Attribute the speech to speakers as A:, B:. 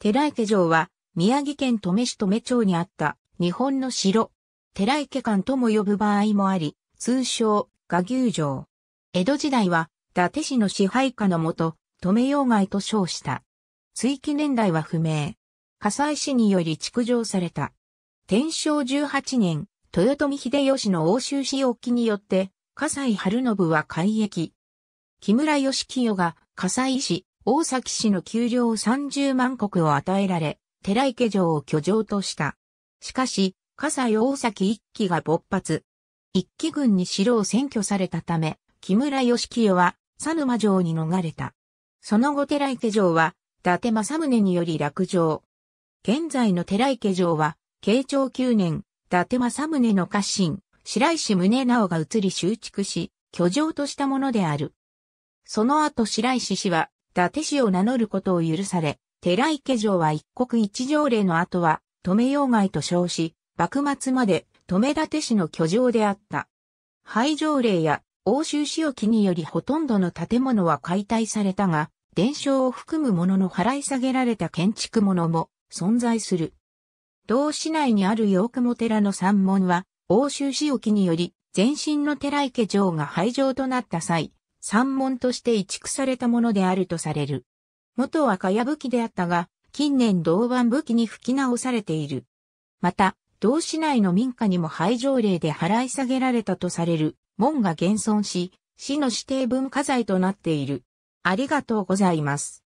A: 寺池城は、宮城県登市登町にあった、日本の城。寺池間とも呼ぶ場合もあり、通称、画牛城。江戸時代は、伊達市の支配下のもと、登米要害と称した。追記年代は不明。火西市により築城された。天正18年、豊臣秀吉の奥州市沖によって、火災晴信は改易。木村義清が、火西市、大崎氏の給料30万石を与えられ、寺池城を居城とした。しかし、笠西大崎一揆が勃発。一揆軍に城を占拠されたため、木村義清は、佐沼城に逃れた。その後寺池城は、伊達政宗により落城。現在の寺池城は、慶長9年、伊達政宗の家臣、白石宗直が移り修築し、居城としたものである。その後白石氏は伊達氏を名乗ることを許され、寺池城は一国一条例の後は、止留用外と称し、幕末まで止め立て氏の居城であった。廃条例や欧州仕置によりほとんどの建物は解体されたが、伝承を含むものの払い下げられた建築物も存在する。同市内にある洋雲寺の山門は、欧州仕置により、前身の寺池城が廃城となった際、山門として移築されたものであるとされる。元は茅葺きであったが、近年銅板武器に吹き直されている。また、同市内の民家にも廃条令で払い下げられたとされる門が現存し、市の指定文化財となっている。ありがとうございます。